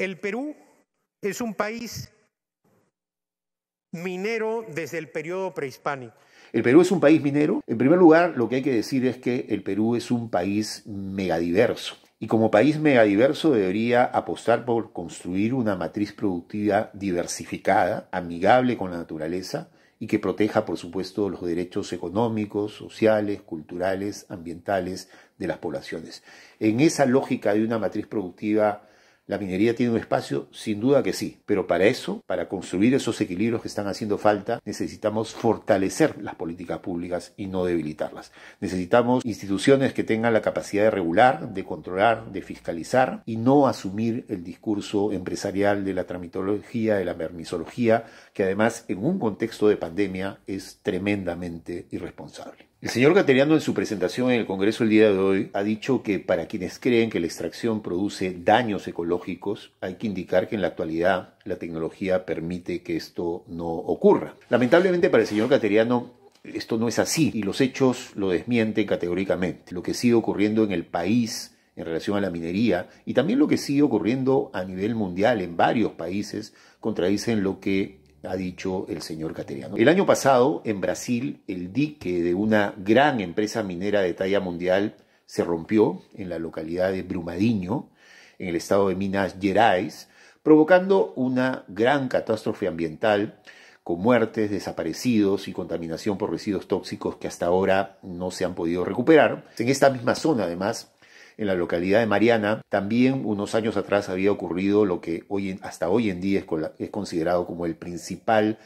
El Perú es un país minero desde el periodo prehispánico. El Perú es un país minero. En primer lugar, lo que hay que decir es que el Perú es un país megadiverso. Y como país megadiverso debería apostar por construir una matriz productiva diversificada, amigable con la naturaleza y que proteja, por supuesto, los derechos económicos, sociales, culturales, ambientales de las poblaciones. En esa lógica de una matriz productiva ¿La minería tiene un espacio? Sin duda que sí, pero para eso, para construir esos equilibrios que están haciendo falta, necesitamos fortalecer las políticas públicas y no debilitarlas. Necesitamos instituciones que tengan la capacidad de regular, de controlar, de fiscalizar y no asumir el discurso empresarial de la tramitología, de la permisología, que además en un contexto de pandemia es tremendamente irresponsable. El señor Cateriano en su presentación en el Congreso el día de hoy ha dicho que para quienes creen que la extracción produce daños ecológicos, hay que indicar que en la actualidad la tecnología permite que esto no ocurra. Lamentablemente para el señor Cateriano esto no es así y los hechos lo desmienten categóricamente. Lo que sigue ocurriendo en el país en relación a la minería y también lo que sigue ocurriendo a nivel mundial en varios países contradicen lo que ha dicho el señor Cateriano. El año pasado, en Brasil, el dique de una gran empresa minera de talla mundial se rompió en la localidad de Brumadinho, en el estado de Minas Gerais, provocando una gran catástrofe ambiental con muertes, desaparecidos y contaminación por residuos tóxicos que hasta ahora no se han podido recuperar. En esta misma zona, además, en la localidad de Mariana también unos años atrás había ocurrido lo que hoy, hasta hoy en día es considerado como el principal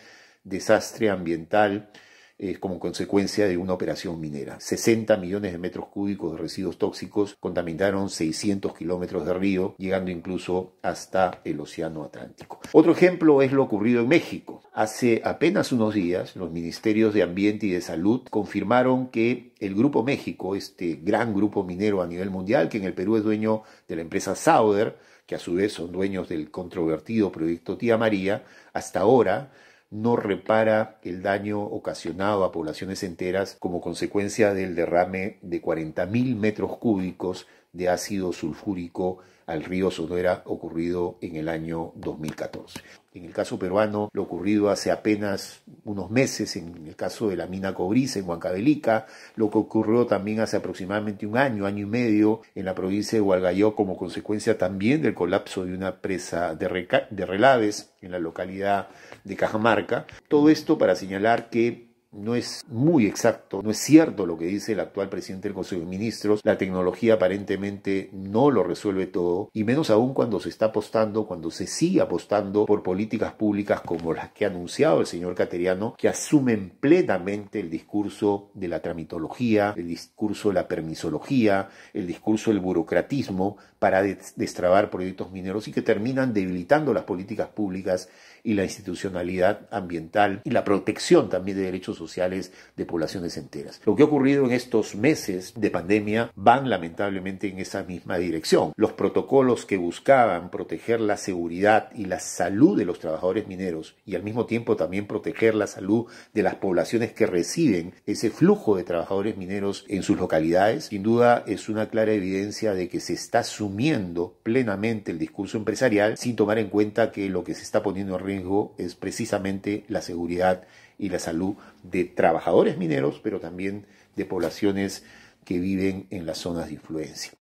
desastre ambiental eh, como consecuencia de una operación minera. 60 millones de metros cúbicos de residuos tóxicos contaminaron 600 kilómetros de río, llegando incluso hasta el Océano Atlántico. Otro ejemplo es lo ocurrido en México. Hace apenas unos días, los ministerios de Ambiente y de Salud confirmaron que el Grupo México, este gran grupo minero a nivel mundial, que en el Perú es dueño de la empresa Sauder, que a su vez son dueños del controvertido proyecto Tía María, hasta ahora no repara el daño ocasionado a poblaciones enteras como consecuencia del derrame de 40.000 metros cúbicos de ácido sulfúrico al río Sonora ocurrido en el año 2014. En el caso peruano, lo ocurrido hace apenas unos meses, en el caso de la mina cobriza en Huancavelica, lo que ocurrió también hace aproximadamente un año, año y medio, en la provincia de Hualgayó, como consecuencia también del colapso de una presa de relaves en la localidad de Cajamarca. Todo esto para señalar que no es muy exacto, no es cierto lo que dice el actual presidente del Consejo de Ministros. La tecnología aparentemente no lo resuelve todo, y menos aún cuando se está apostando, cuando se sigue apostando por políticas públicas como las que ha anunciado el señor Cateriano, que asumen plenamente el discurso de la tramitología, el discurso de la permisología, el discurso del burocratismo para destrabar proyectos mineros y que terminan debilitando las políticas públicas y la institucionalidad ambiental y la protección también de derechos sociales de poblaciones enteras. Lo que ha ocurrido en estos meses de pandemia van lamentablemente en esa misma dirección. Los protocolos que buscaban proteger la seguridad y la salud de los trabajadores mineros y al mismo tiempo también proteger la salud de las poblaciones que reciben ese flujo de trabajadores mineros en sus localidades, sin duda es una clara evidencia de que se está sumiendo plenamente el discurso empresarial sin tomar en cuenta que lo que se está poniendo en riesgo es precisamente la seguridad y la salud de trabajadores mineros, pero también de poblaciones que viven en las zonas de influencia.